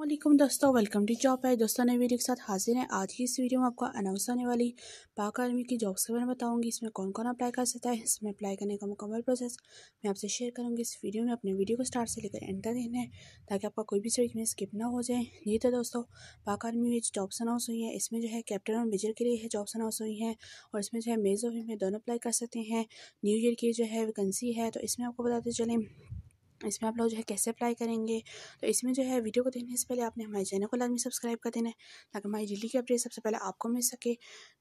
वालेकुम दोस्तों welcome to job है दोस्तों नई वीडियो के साथ हाजिर हैं आज की इस वीडियो में आपको अनाउंस आने वाली पाक आर्मी की जॉब्स के बारे में बताऊंगी इसमें कौन कौन अप्लाई कर सकता है इसमें अप्लाई करने का मुकम्मल प्रोसेस मैं आपसे शेयर करूंगी इस वीडियो में अपने वीडियो को स्टार्ट से लेकर एंड तक देखना है ताकि आपका कोई भी सर्च में स्किप ना हो जाए ये तो दोस्तों पाक आर्मी में जॉब्स अनाउंस हुई है इसमें जो है कैप्टन और मेजर के लिए जॉब्स अनाउंस हुई हैं और इसमें जो है मेज और फीमेल दोनों अप्लाई कर सकते हैं न्यू ईयर की जो है वैकेंसी है तो इसमें आपको बताते चलें इसमें आप लोग जो है कैसे अप्लाई करेंगे तो इसमें जो है वीडियो को देखने से पहले आपने हमारे चैनल को लाजमी सब्सक्राइब कर देना है ताकि हमारी डेली की अपडेट सबसे पहले आपको मिल सके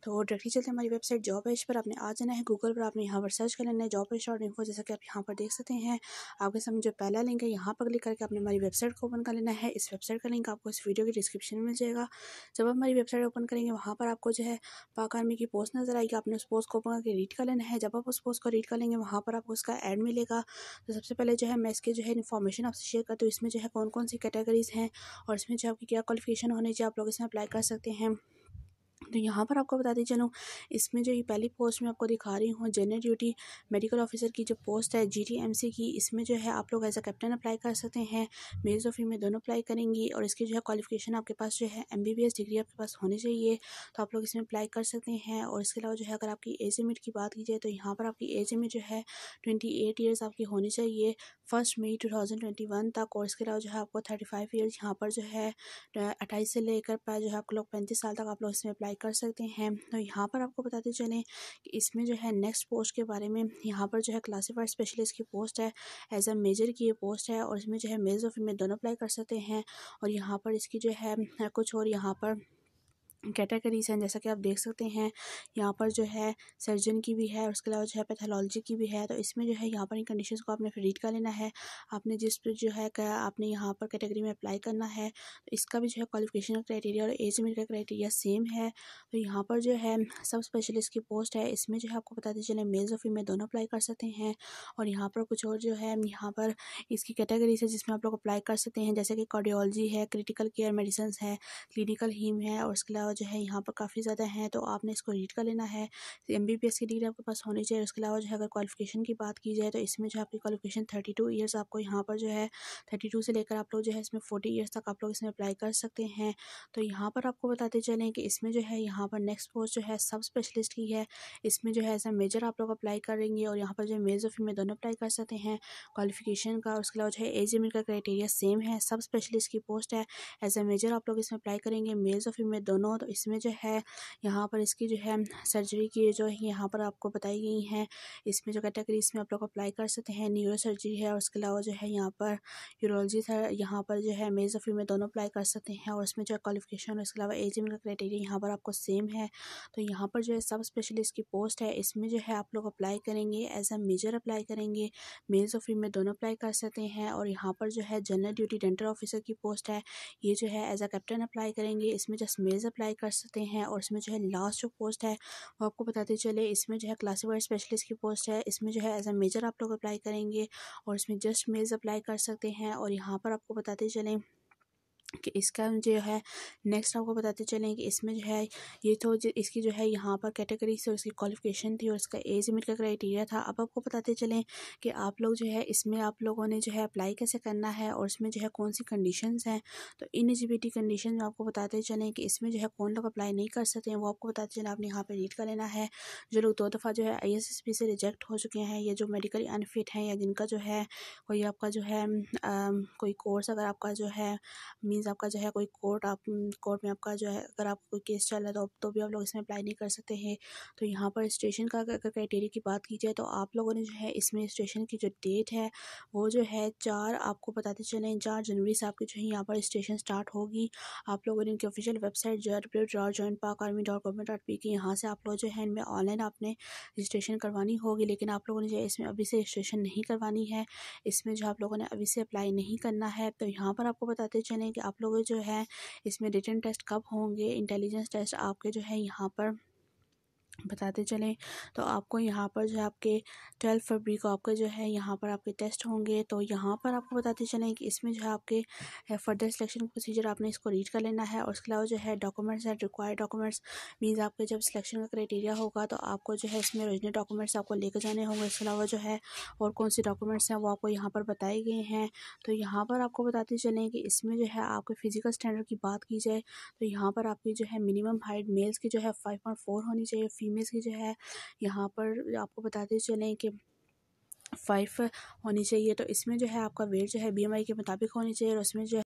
तो डायरेक्टली चलते हमारी वेबसाइट जॉब पेज पर आपने आ जाना है गूगल पर आपने यहाँ पर सर्च कर लेना है जॉब पेज और इन्फो जैसा कि आप यहाँ पर देख सकते हैं आपके सामने जो पहला लिंक है यहाँ पर क्लिक करके आपने हमारी वेबसाइट को ओपन कर लेना है इस वेबसाइट का लिंक आपको इस वीडियो की डिस्क्रिप्शन में मिल जाएगा जब आप हमारी वेबसाइट ओपन करेंगे वहाँ पर आपको जो है पाक आर्मी की पोस्ट नजर आएगी आपने उस पोस्ट को ओपन करके रीड कर लेना है जब आप उस पोस्ट को रीड कर लेंगे वहाँ पर आपको उसका एड मिलेगा तो सबसे पहले जो है मैं इसके जो है इन्फॉर्मेशन आपसे शेयर करते हो इसमें जो है कौन कौन सी कैटेगरीज़ हैं और इसमें जो आपकी क्या क्वालिफिकेशन होनी चाहिए आप लोग इसमें अप्लाई कर सकते हैं तो यहाँ पर आपको बता दी चलो इसमें जो ये पहली पोस्ट मैं आपको दिखा रही हूँ जनरल ड्यूटी मेडिकल ऑफिसर की जो पोस्ट है जीटीएमसी की इसमें जो है आप लोग एज अ कैप्टन अप्लाई कर सकते हैं मेज और फीमेल दोनों अप्लाई करेंगी और इसकी जो है क्वालिफिकेशन आपके पास जो है एमबीबीएस डिग्री आपके पास होनी चाहिए तो आप लोग इसमें अप्लाई कर सकते हैं और इसके अलावा जो है अगर आपकी एज लिमिट की बात की जाए तो यहाँ पर आपकी एज लिमिट जो है ट्वेंटी एट आपकी होनी चाहिए first May two thousand twenty one तक और इसके अलावा जो है आपको थर्टी फाइव ईयर्स यहाँ पर जो है अट्ठाईस से लेकर जो है आप लोग पैंतीस साल तक आप लोग इसमें अप्लाई अप्लाई कर सकते हैं तो यहाँ पर आपको बताते चलें कि इसमें जो है नेक्स्ट पोस्ट के बारे में यहाँ पर जो है क्लासीफाइड स्पेशलिस्ट की पोस्ट है एज अ मेजर की ये पोस्ट है और इसमें जो है मेज और फीमेल दोनों अप्लाई कर सकते हैं और यहाँ पर इसकी जो है कुछ और यहाँ पर कैटेगरीज हैं जैसा कि आप देख सकते हैं यहाँ पर जो है सर्जन की भी है और उसके अलावा जो है पैथोलॉजी की भी है तो इसमें जो है यहाँ पर इन कंडीशंस को आपने रीड कर लेना है आपने जिस पर जो है आपने यहाँ पर कैटेगरी में अप्लाई करना है तो इसका भी जो है क्वालिफिकेशन क्राइटेरिया और एज लिमिट का क्राइटेरिया सेम है तो यहाँ पर जो है सब स्पेशलिस्ट की पोस्ट है इसमें जो है आपको बताते चले मेल्स और फीमेल दोनों अप्लाई कर सकते हैं और यहाँ पर कुछ और जो है यहाँ पर इसकी कैटेगरीज है जिसमें आप लोग अप्लाई कर सकते हैं जैसे कि कार्डियोलॉजी है क्रिटिकल केयर मेडिसन है क्लिनिकल हीम है और उसके अलावा जो है यहाँ पर काफ़ी ज़्यादा हैं तो आपने इसको रीड कर लेना है एम बी बी एस की डिग्री आपके पास होनी चाहिए उसके अलावा जो है अगर क्वालिफिकेशन की बात की जाए तो इसमें जो आपकी क्वालिफिकेशन थर्टी टू ईयर्स आपको यहाँ पर जो है थर्टी टू से लेकर आप लोग जो है इसमें फोर्टी ईयर्स तक आप लोग इसमें अप्लाई कर सकते हैं तो यहाँ पर आपको बताते चलें कि इसमें जो है यहाँ पर नेक्स्ट पोस्ट जो है सब स्पेशलिस्ट की है इसमें जो है एज मेजर आप लोग अप्लाई करेंगे और यहाँ पर जो मेल्स और फीमेल दोनों अप्लाई कर सकते हैं क्वालिफिकेशन का उसके अलावा जो है एज एम का क्राइटेरिया सेम है सब स्पेशलिस्ट की पोस्ट है एज ए मेजर आप लोग इसमें अप्लाई करेंगे मेल्स और फीमेल दोनों तो इसमें जो है यहाँ पर इसकी जो है सर्जरी की जो है यहाँ पर आपको बताई गई हैं इसमें जो कैटेगरी इसमें आप लोग अप्लाई कर सकते हैं न्यूरो सर्जरी है और उसके अलावा जो है यहाँ पर यूरोलॉजी था यहाँ पर जो है मेज ऑफ में दोनों अप्लाई कर सकते हैं और इसमें जो है क्वालिफिकेशन और उसके अलावा एजिंग का क्राइटेरिया यहाँ पर आपको सेम है तो यहाँ पर जो है सब स्पेशलिस्ट की पोस्ट है इसमें जो है आप लोग अप्लाई करेंगे एज अ मेजर अप्लाई करेंगे मेल्स और फीमेल दोनों अप्लाई कर सकते हैं और यहाँ पर जो है जनरल ड्यूटी डेंटल ऑफिसर की पोस्ट है ये जो है एज अ कैप्टन अप्लाई करेंगे इसमें जस्ट मेल्स अप्लाई अप्लाई कर सकते हैं और इसमें जो है लास्ट जो पोस्ट है वो आपको बताते चले इसमें जो है क्लासीफाइड स्पेशलिस्ट की पोस्ट है इसमें जो है एज अ मेजर आप लोग अप्लाई करेंगे और इसमें जस्ट मेल्स अप्लाई कर सकते हैं और यहाँ पर आपको बताते चलें कि इसका जो है नेक्स्ट आपको बताते चलें कि इसमें जो है ये तो जो इसकी जो है यहाँ पर कैटेगरी से उसकी क्वालिफिकेशन थी और इसका एज लिमिट का क्राइटेरिया था अब आपको बताते चलें कि आप लोग जो है इसमें आप लोगों ने जो है अप्लाई कैसे करना है और इसमें जो है कौन सी कंडीशंस हैं तो इन कंडीशन में आपको बताते चलें कि इसमें जो है कौन लोग अप्लाई नहीं कर सकते हैं वो आपको बताते चलें आपने यहाँ पर रीड कर लेना है जो लोग दो दफ़ा जो है आई से रिजेक्ट हो चुके हैं या जो मेडिकली अनफिट हैं या जिनका जो है कोई आपका जो है कोई कोर्स अगर आपका जो है मीन मीन्स आपका जो है कोई कोर्ट आप कोर्ट में आपका जो है अगर आप कोई केस चल रहा है तो तो भी आप लोग इसमें अप्लाई नहीं कर सकते हैं तो यहाँ पर रजिस्ट्रेशन का अगर क्राइटेरिया की बात की जाए तो आप लोगों ने जो है इसमें रजिस्ट्रेशन की जो डेट है वो जो है चार आपको बताते चले चार जनवरी से आपकी जो है यहाँ पर रजिस्ट्रेशन स्टार्ट होगी आप लोगों ने इनकी ऑफिशियल वेबसाइट जो W dot Pak army dot government dot P K यहाँ से आप लोग जो है इनमें ऑनलाइन आपने रजिस्ट्रेशन करवानी होगी लेकिन आप लोगों ने जो है इसमें अभी से रजिस्ट्रेशन नहीं करवानी है इसमें जो आप लोगों ने अभी से अप्लाई नहीं करना है तो यहाँ पर आपको बताते चलें कि आप लोग जो है इसमें रिटर्न टेस्ट कब होंगे इंटेलिजेंस टेस्ट आपके जो है यहाँ पर बताते चलें तो आपको यहाँ पर जो है आपके ट्वेल्व फरवरी को आपके जो है यहाँ पर आपके टेस्ट होंगे तो यहाँ पर आपको बताते चलें कि इसमें जो है आपके फर्दर सिलेक्शन प्रोसीजर आपने इसको रीड कर लेना है और उसके अलावा जो है documents and required documents means आपके जब सिलेक्शन का क्राइटेरिया होगा तो आपको जो है इसमें ओरिजिनल डॉक्यूमेंट्स आपको लेकर जाने होंगे इसके अलावा जो है और कौन से डॉक्यूमेंट्स हैं वो आपको यहाँ पर बताए गए हैं तो यहाँ पर आपको बताते चलें कि इसमें जो है आपके फ़िज़िकल स्टैंडर्ड की बात की जाए तो यहाँ पर आपकी जो है मिनिमम हाइट मेल्स की जो है फाइव होनी चाहिए फीमेल इमेज से जो है यहाँ पर आपको बताते चले कि फाइव होनी चाहिए तो इसमें जो है आपका वेट जो है बीएमआई के मुताबिक होनी चाहिए और उसमें जो है